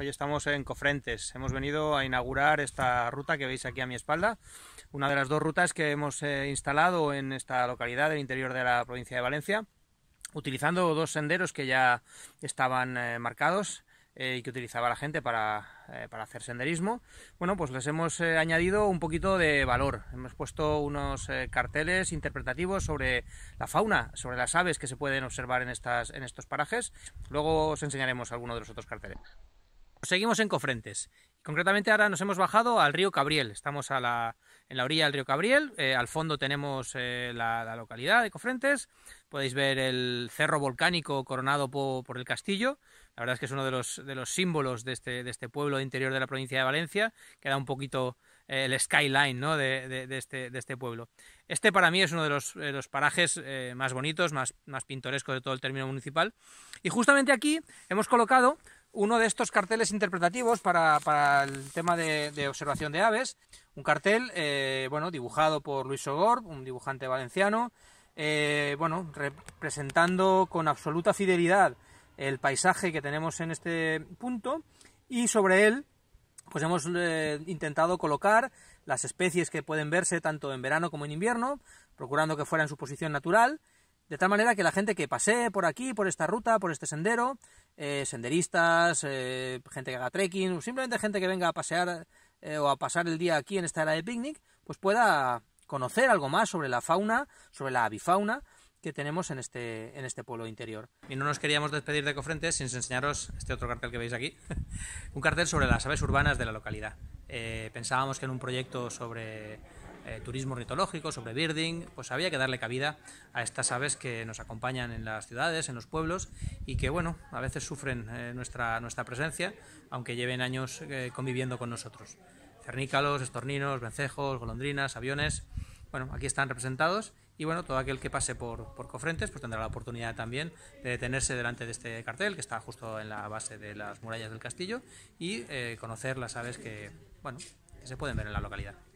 Hoy estamos en Cofrentes. Hemos venido a inaugurar esta ruta que veis aquí a mi espalda. Una de las dos rutas que hemos eh, instalado en esta localidad del interior de la provincia de Valencia, utilizando dos senderos que ya estaban eh, marcados eh, y que utilizaba la gente para, hacer senderismo, bueno, pues les hemos añadido un poquito de valor. Hemos puesto unos carteles interpretativos sobre la fauna, sobre las aves que se pueden observar en, en estos parajes. Luego os enseñaremos alguno de los otros carteles. Seguimos en Cofrentes. Concretamente ahora nos hemos bajado al río Cabriel. Estamos en la orilla del río Cabriel. Eh, al fondo tenemos eh, la, localidad de Cofrentes. Podéis ver el cerro volcánico coronado por el castillo. La verdad es que es uno de los, símbolos este, de este, pueblo interior de la provincia de Valencia. que da un poquito eh, el skyline este, de, este, pueblo. Este para mí es uno de los, parajes más bonitos, más, más pintorescos de todo el término municipal. Y justamente aquí hemos colocado uno de estos carteles interpretativos para, el tema de, observación de aves. Un cartel, eh, bueno, dibujado por Luis Sogor, un dibujante valenciano, eh, bueno, representando con absoluta fidelidad el paisaje que tenemos en este punto y sobre él pues hemos eh, intentado colocar las especies que pueden verse tanto en verano como en invierno, procurando que fuera en su posición natural, de tal manera que la gente que pase por aquí, por esta ruta, por este sendero, eh, senderistas, eh, gente que haga trekking, simplemente gente que venga a pasear eh, o a pasar el día aquí en esta área de picnic, pues pueda conocer algo más sobre la fauna, sobre la avifauna que tenemos en este, en este pueblo interior. Y no nos queríamos despedir de Cofrentes sin enseñaros este otro cartel que veis aquí, un cartel sobre las aves urbanas de la localidad. pensábamos que en un proyecto sobre eh, turismo ornitológico, sobre birding, pues había que darle cabida a estas aves que nos acompañan en las ciudades, en los pueblos y que, bueno, a veces sufren eh, nuestra, nuestra presencia, aunque lleven años eh, conviviendo con nosotros. Cernícalos, estorninos, vencejos, golondrinas, aviones, bueno, aquí están representados y bueno, todo aquel que pase por, por, Cofrentes pues tendrá la oportunidad también de detenerse delante de este cartel que está justo en la base de las murallas del castillo y conocer las aves que, bueno, que se pueden ver en la localidad.